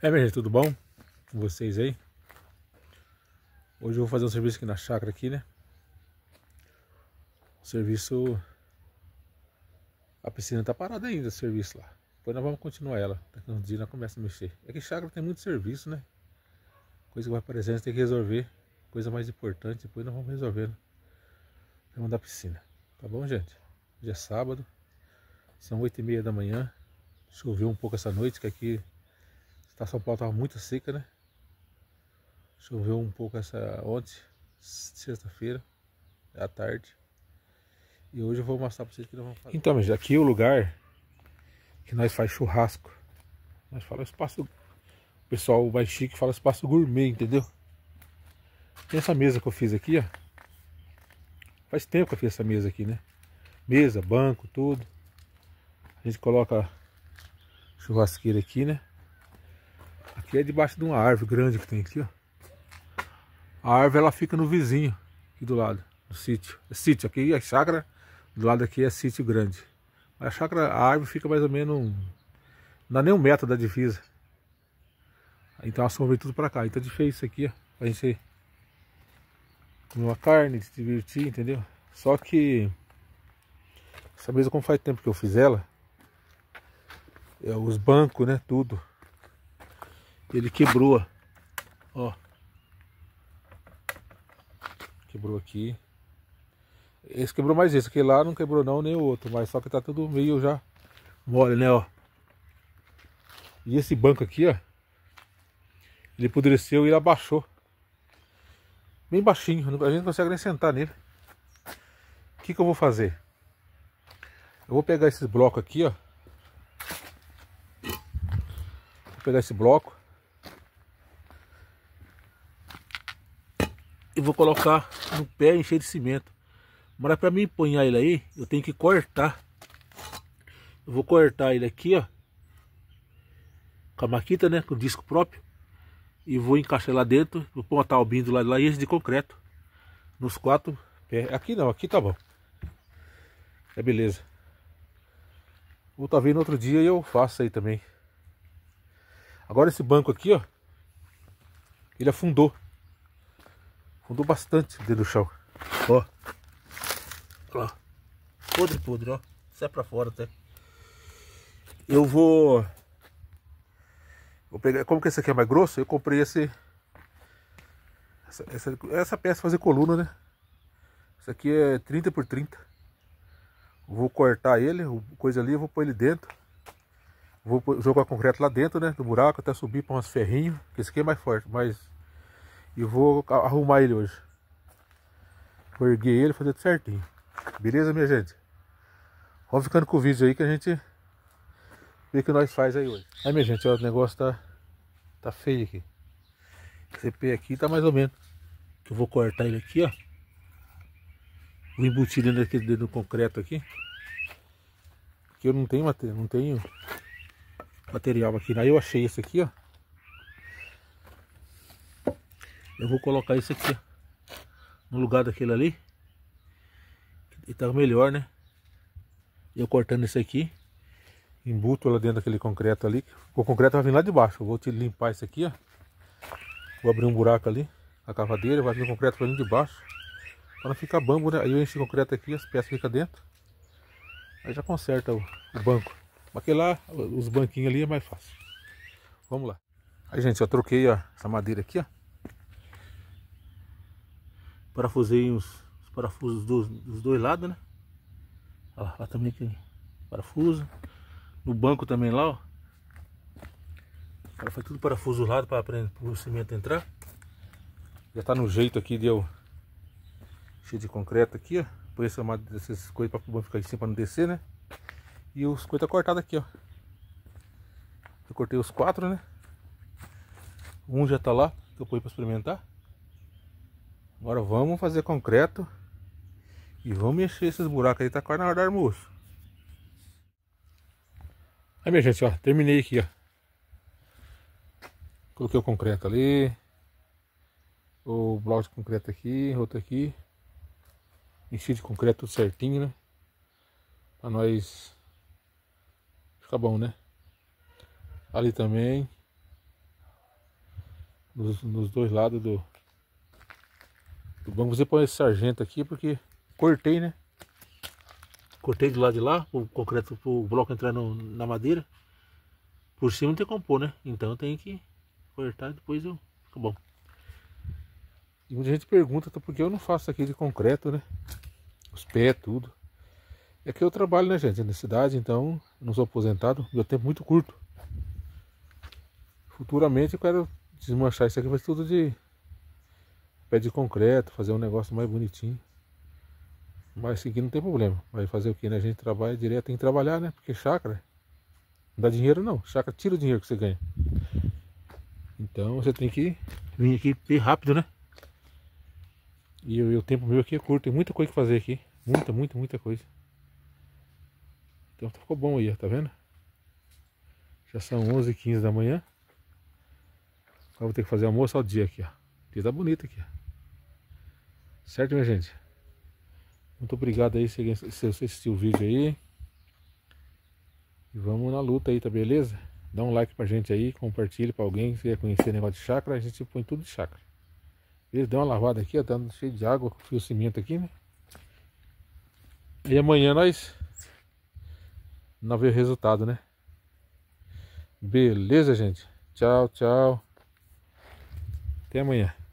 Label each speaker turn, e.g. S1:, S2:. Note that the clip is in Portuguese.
S1: É, minha gente, tudo bom? Com vocês aí? Hoje eu vou fazer um serviço aqui na chácara aqui, né? O serviço... A piscina tá parada ainda, o serviço lá. Depois nós vamos continuar ela. Daqui uns dias nós começa a mexer. É que chácara tem muito serviço, né? Coisa que vai aparecendo, tem que resolver. Coisa mais importante, depois nós vamos resolvendo. Vamos da piscina. Tá bom, gente? Hoje é sábado. São oito e meia da manhã. Choveu um pouco essa noite, que aqui Tá, São Paulo tava muito seca, né? Choveu um pouco essa ontem, sexta-feira, à tarde. E hoje eu vou mostrar para vocês que nós vamos fazer. Então, mas aqui é o lugar que nós faz churrasco. Nós fala espaço. O pessoal mais chique fala espaço gourmet, entendeu? Tem essa mesa que eu fiz aqui, ó. Faz tempo que eu fiz essa mesa aqui, né? Mesa, banco, tudo. A gente coloca churrasqueira aqui, né? Aqui é debaixo de uma árvore grande que tem aqui, ó. A árvore ela fica no vizinho, aqui do lado, do sítio. É sítio aqui, é chácara, do lado aqui é sítio grande. A chácara, a árvore fica mais ou menos, um, não dá nem um metro da divisa. Então a sombra tudo pra cá. Então a gente fez isso aqui, ó, pra gente comer uma carne, se divertir, entendeu? Só que essa mesa como faz tempo que eu fiz ela, é, os bancos, né, tudo, ele quebrou, ó. Quebrou aqui. Esse quebrou mais esse, aquele lá não quebrou não, nem o outro, mas só que tá tudo meio já mole, né, ó. E esse banco aqui, ó, ele apodreceu e ele abaixou. Bem baixinho, a gente não consegue nem sentar nele. O que que eu vou fazer? Eu vou pegar esses blocos aqui, ó. Vou pegar esse bloco e vou colocar no pé encher de cimento. Mas para mim empunhar ele aí, eu tenho que cortar. Eu vou cortar ele aqui, ó. Com a maquita, né? Com o disco próprio. E vou encaixar lá dentro. Vou botar o bindo do lá e esse de concreto. Nos quatro pés. Aqui não, aqui tá bom. É beleza. vou estar tá vendo outro dia e eu faço aí também. Agora esse banco aqui, ó. Ele afundou. Mudou bastante dentro do chão. Ó. Ó. Podre, podre, ó. Sai é pra fora até. Tá? Eu vou... Vou pegar... Como que esse aqui é mais grosso, eu comprei esse... Essa, essa, essa peça fazer coluna, né? Isso aqui é 30 por 30. Vou cortar ele, coisa ali, vou pôr ele dentro. Vou jogar concreto lá dentro, né? Do buraco, até subir para umas ferrinhos. Esse aqui é mais forte, mais e vou arrumar ele hoje. erguer ele, fazer tudo certinho. Beleza, minha gente? Vamos ficando com o vídeo aí que a gente vê o que nós faz aí hoje. Aí, é, minha gente, ó, o negócio tá, tá feio aqui. Esse pé aqui tá mais ou menos. Eu vou cortar ele aqui, ó. Vou embutir dentro aqui dentro do concreto aqui. Porque eu não tenho, não tenho material aqui. Aí eu achei esse aqui, ó. Eu vou colocar isso aqui no lugar daquele ali. E tá melhor, né? Eu cortando esse aqui, embuto lá dentro daquele concreto ali. O concreto vai vir lá de baixo. Eu vou te limpar isso aqui, ó. Vou abrir um buraco ali, a cavadeira, vai vir o concreto pra dentro de baixo. Pra não ficar bambo, né? Aí eu encho o concreto aqui, as peças ficam dentro. Aí já conserta o, o banco. Aquele lá, os banquinhos ali é mais fácil. Vamos lá. Aí, gente, eu troquei ó, essa madeira aqui, ó. Parafusei os, os parafusos dos, dos, dois lados, né? Lá, lá também tem parafuso. No banco também lá, ó. Agora foi tudo parafusulado para o cimento entrar. Já tá no jeito aqui de eu cheio de concreto aqui, ó. Põe essa dessas coisas para o ficar em cima para não descer, né? E os coisas tá cortado aqui, ó. Eu cortei os quatro, né? Um já tá lá, que eu ponho para experimentar. Agora vamos fazer concreto e vamos encher esses buracos aí, tá quase na hora do almoço. Aí minha gente, ó, terminei aqui, ó. Coloquei o concreto ali. O bloco de concreto aqui, outro aqui. Enchi de concreto tudo certinho, né? Pra nós ficar bom, né? Ali também. Nos, nos dois lados do, Vamos fazer para esse sargento aqui, porque cortei, né? Cortei do lado de lá, o concreto para o bloco entrar no, na madeira. Por cima não tem como pôr, né? Então tem que cortar e depois eu... fica bom. E muita gente pergunta tá, por que eu não faço aqui de concreto, né? Os pés, tudo. É que eu trabalho, né, gente? Na cidade, então não sou aposentado. Meu tempo é muito curto. Futuramente eu quero desmanchar isso aqui, mas tudo de pé de concreto, fazer um negócio mais bonitinho. Mas seguir não tem problema. Vai fazer o que, né? A gente trabalha direto, tem que trabalhar, né? Porque chácara não dá dinheiro não. Chácara tira o dinheiro que você ganha. Então você tem que vir aqui bem rápido, né? E, e o tempo meu aqui é curto, tem muita coisa que fazer aqui. Muita, muita, muita coisa. Então ficou bom aí, tá vendo? Já são 11 h 15 da manhã. Agora vou ter que fazer almoço ao dia aqui, ó. O dia tá bonito aqui, ó. Certo, minha gente? Muito obrigado aí se você assistiu o vídeo aí. E vamos na luta aí, tá beleza? Dá um like pra gente aí, compartilha pra alguém que quer conhecer negócio de chácara, a gente põe tudo de chácara. Beleza? Deu uma lavada aqui, ó, tá cheio de água, com fio cimento aqui, né? E amanhã nós... Não ver o resultado, né? Beleza, gente? Tchau, tchau. Até amanhã.